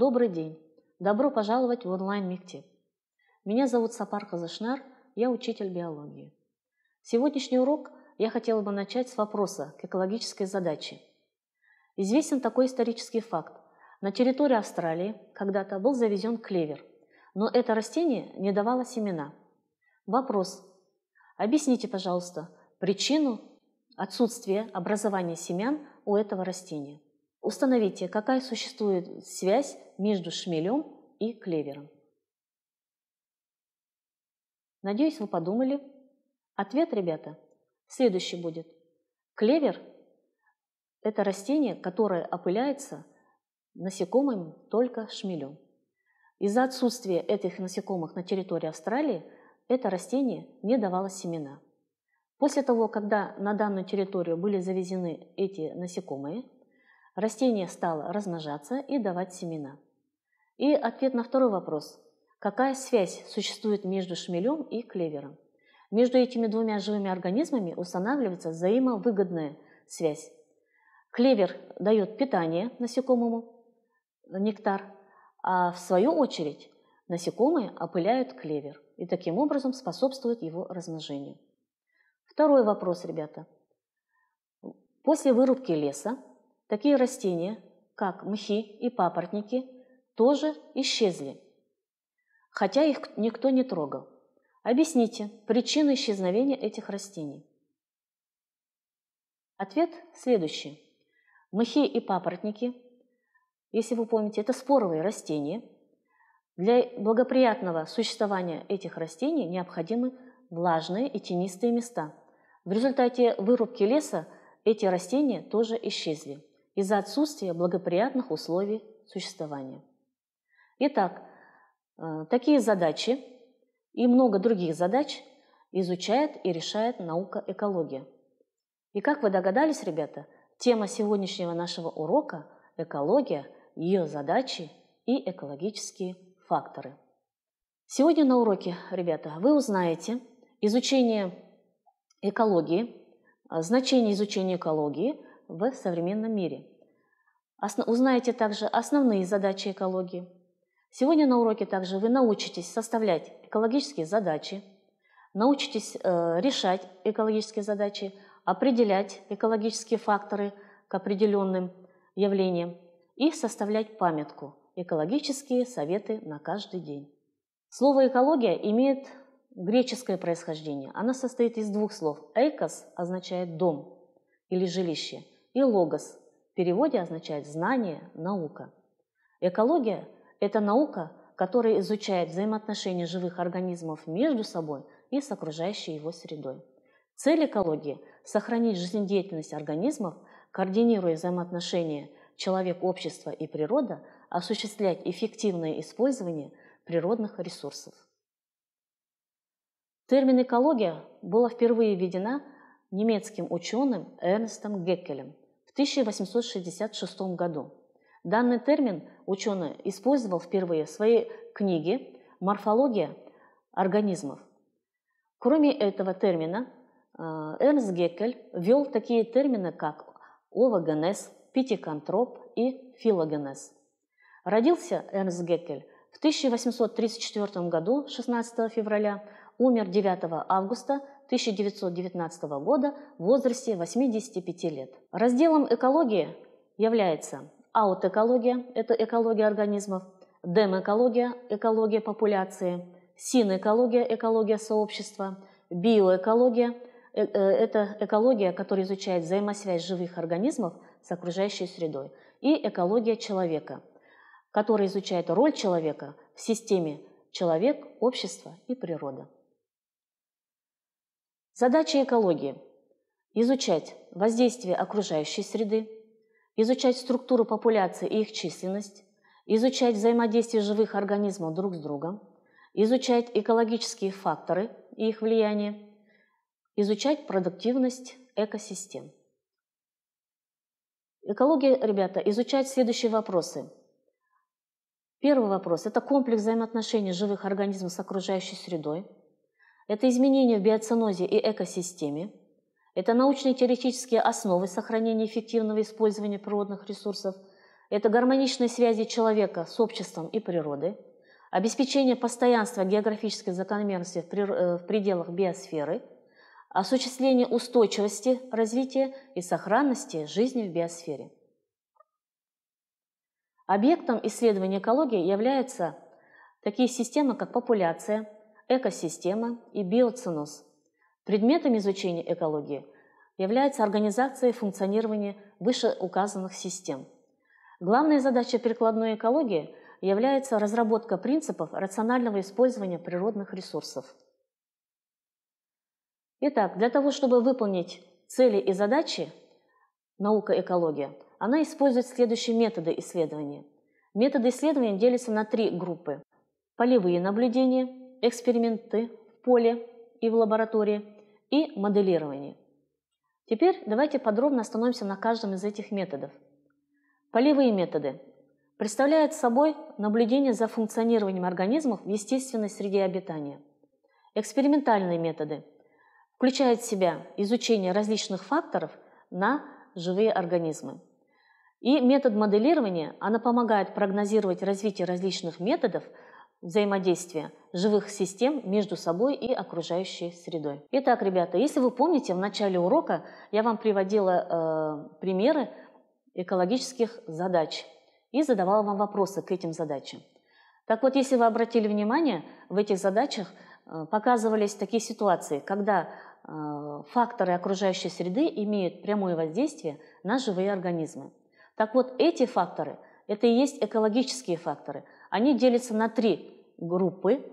Добрый день! Добро пожаловать в онлайн-мектеп. Меня зовут Сапар Казышнар, я учитель биологии. Сегодняшний урок я хотела бы начать с вопроса к экологической задаче. Известен такой исторический факт. На территории Австралии когда-то был завезен клевер, но это растение не давало семена. Вопрос. Объясните, пожалуйста, причину отсутствия образования семян у этого растения. Установите, какая существует связь между шмелем и клевером. Надеюсь, вы подумали. Ответ, ребята, следующий будет. Клевер – это растение, которое опыляется насекомыми только шмелем. Из-за отсутствия этих насекомых на территории Австралии это растение не давало семена. После того, когда на данную территорию были завезены эти насекомые – Растение стало размножаться и давать семена. И ответ на второй вопрос. Какая связь существует между шмелем и клевером? Между этими двумя живыми организмами устанавливается взаимовыгодная связь. Клевер дает питание насекомому, нектар, а в свою очередь насекомые опыляют клевер и таким образом способствуют его размножению. Второй вопрос, ребята. После вырубки леса Такие растения, как мхи и папоротники, тоже исчезли, хотя их никто не трогал. Объясните причину исчезновения этих растений. Ответ следующий. Мхи и папоротники, если вы помните, это споровые растения. Для благоприятного существования этих растений необходимы влажные и тенистые места. В результате вырубки леса эти растения тоже исчезли из-за отсутствия благоприятных условий существования. Итак, э, такие задачи и много других задач изучает и решает наука экология. И как вы догадались, ребята, тема сегодняшнего нашего урока – экология, ее задачи и экологические факторы. Сегодня на уроке, ребята, вы узнаете изучение экологии, э, значение изучения экологии в современном мире, Осно узнаете также основные задачи экологии. Сегодня на уроке также вы научитесь составлять экологические задачи, научитесь э, решать экологические задачи, определять экологические факторы к определенным явлениям и составлять памятку «Экологические советы на каждый день». Слово «экология» имеет греческое происхождение. Она состоит из двух слов. «Экос» означает «дом» или «жилище», и «логос» переводе означает «знание, наука». Экология – это наука, которая изучает взаимоотношения живых организмов между собой и с окружающей его средой. Цель экологии – сохранить жизнедеятельность организмов, координируя взаимоотношения человек, общество и природа, осуществлять эффективное использование природных ресурсов. Термин «экология» была впервые введена немецким ученым Эрнстом Геккелем в 1866 году. Данный термин ученый использовал впервые в своей книге «Морфология организмов». Кроме этого термина, э, Эрнст Геккель ввел такие термины, как овогенез, питикантроп и филогенез. Родился Эрнст Геккель в 1834 году, 16 февраля, умер 9 августа 1919 года в возрасте 85 лет. Разделом экологии является аутэкология, это экология организмов, демэкология – экология популяции, синэкология – экология сообщества, биоэкология э, э, – это экология, которая изучает взаимосвязь живых организмов с окружающей средой, и экология человека, которая изучает роль человека в системе человек, общество и природа. Задачи экологии – изучать воздействие окружающей среды, изучать структуру популяции и их численность, изучать взаимодействие живых организмов друг с другом, изучать экологические факторы и их влияние, изучать продуктивность экосистем. Экология, ребята, изучать следующие вопросы. Первый вопрос – это комплекс взаимоотношений живых организмов с окружающей средой – это изменения в биоценозе и экосистеме. Это научно-теоретические основы сохранения эффективного использования природных ресурсов. Это гармоничные связи человека с обществом и природой. Обеспечение постоянства географической закономерности э, в пределах биосферы. Осуществление устойчивости развития и сохранности жизни в биосфере. Объектом исследования экологии являются такие системы, как популяция, экосистема и биоценоз. Предметом изучения экологии является организация и функционирование вышеуказанных систем. Главная задача прикладной экологии является разработка принципов рационального использования природных ресурсов. Итак, для того, чтобы выполнить цели и задачи наука экология, она использует следующие методы исследования. Методы исследования делятся на три группы. Полевые наблюдения – эксперименты в поле и в лаборатории, и моделирование. Теперь давайте подробно остановимся на каждом из этих методов. Полевые методы представляют собой наблюдение за функционированием организмов в естественной среде обитания. Экспериментальные методы включают в себя изучение различных факторов на живые организмы. И метод моделирования, она помогает прогнозировать развитие различных методов – взаимодействия живых систем между собой и окружающей средой. Итак, ребята, если вы помните, в начале урока я вам приводила э, примеры экологических задач и задавала вам вопросы к этим задачам. Так вот, если вы обратили внимание, в этих задачах э, показывались такие ситуации, когда э, факторы окружающей среды имеют прямое воздействие на живые организмы. Так вот, эти факторы – это и есть экологические факторы – они делятся на три группы.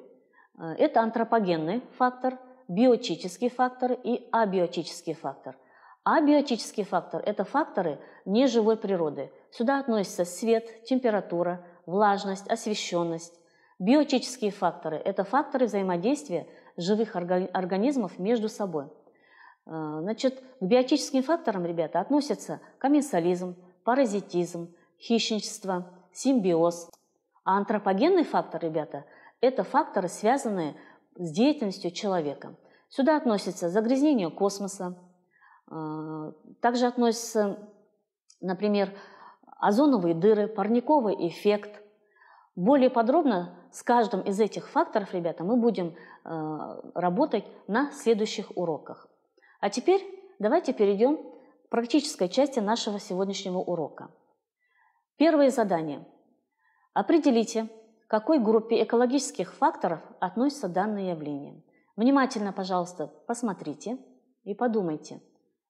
Э, это антропогенный фактор, биотический фактор и абиотический фактор. Абиотический фактор – это факторы неживой природы. Сюда относятся свет, температура, влажность, освещенность. Биотические факторы – это факторы взаимодействия живых организмов между собой. Э, значит, к биотическим факторам, ребята, относятся комменсализм, паразитизм, хищничество, симбиоз, а антропогенный фактор, ребята, это факторы, связанные с деятельностью человека. Сюда относится загрязнение космоса, а, также относятся, например, озоновые дыры, парниковый эффект. Более подробно с каждым из этих факторов, ребята, мы будем а, работать на следующих уроках. А теперь давайте перейдем к практической части нашего сегодняшнего урока. Первое задание – Определите, к какой группе экологических факторов относится данное явление. Внимательно, пожалуйста, посмотрите и подумайте.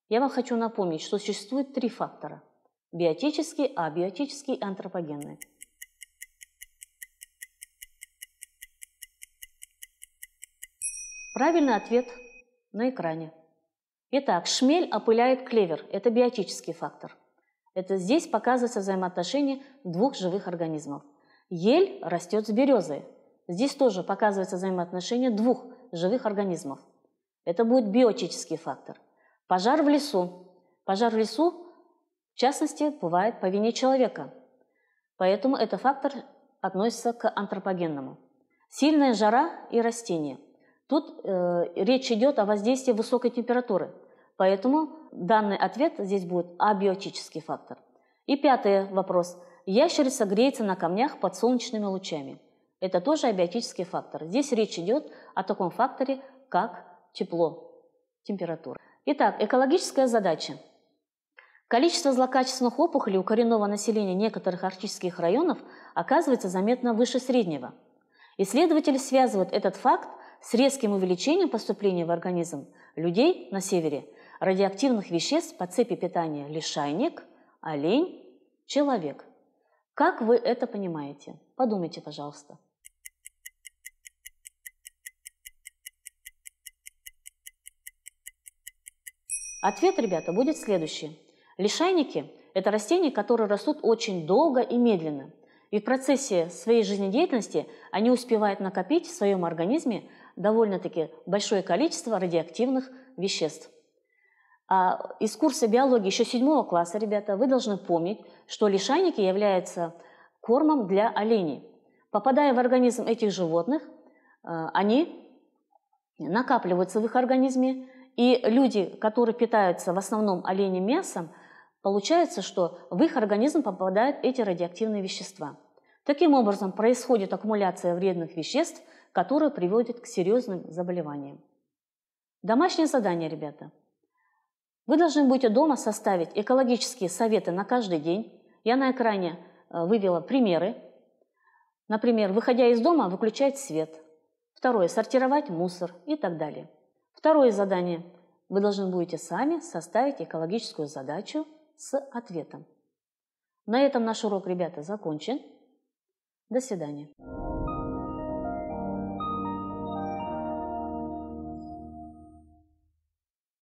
Я вам хочу напомнить, что существует три фактора – биотические, абиотический и антропогенные. Правильный ответ на экране. Итак, шмель опыляет клевер – это биотический фактор. Это здесь показывается взаимоотношение двух живых организмов – Ель растет с березы. Здесь тоже показывается взаимоотношение двух живых организмов. Это будет биотический фактор. Пожар в лесу. Пожар в лесу, в частности, бывает по вине человека. Поэтому этот фактор относится к антропогенному. Сильная жара и растения. Тут э, речь идет о воздействии высокой температуры. Поэтому данный ответ здесь будет абиотический фактор. И пятый вопрос. Ящерица греется на камнях под солнечными лучами. Это тоже абиотический фактор. Здесь речь идет о таком факторе, как тепло, температура. Итак, экологическая задача. Количество злокачественных опухолей у коренного населения некоторых арктических районов оказывается заметно выше среднего. Исследователи связывают этот факт с резким увеличением поступления в организм людей на севере радиоактивных веществ по цепи питания лишайник, олень, человек. Как вы это понимаете? Подумайте, пожалуйста. Ответ, ребята, будет следующий. Лишайники – это растения, которые растут очень долго и медленно. И в процессе своей жизнедеятельности они успевают накопить в своем организме довольно-таки большое количество радиоактивных веществ. А из курса биологии еще седьмого класса, ребята, вы должны помнить, что лишайники являются кормом для оленей. Попадая в организм этих животных, а, они накапливаются в их организме, и люди, которые питаются в основном оленем мясом, получается, что в их организм попадают эти радиоактивные вещества. Таким образом, происходит аккумуляция вредных веществ, которые приводят к серьезным заболеваниям. Домашнее задание, ребята – вы должны будете дома составить экологические советы на каждый день. Я на экране э, вывела примеры. Например, выходя из дома, выключать свет. Второе – сортировать мусор и так далее. Второе задание – вы должны будете сами составить экологическую задачу с ответом. На этом наш урок, ребята, закончен. До свидания.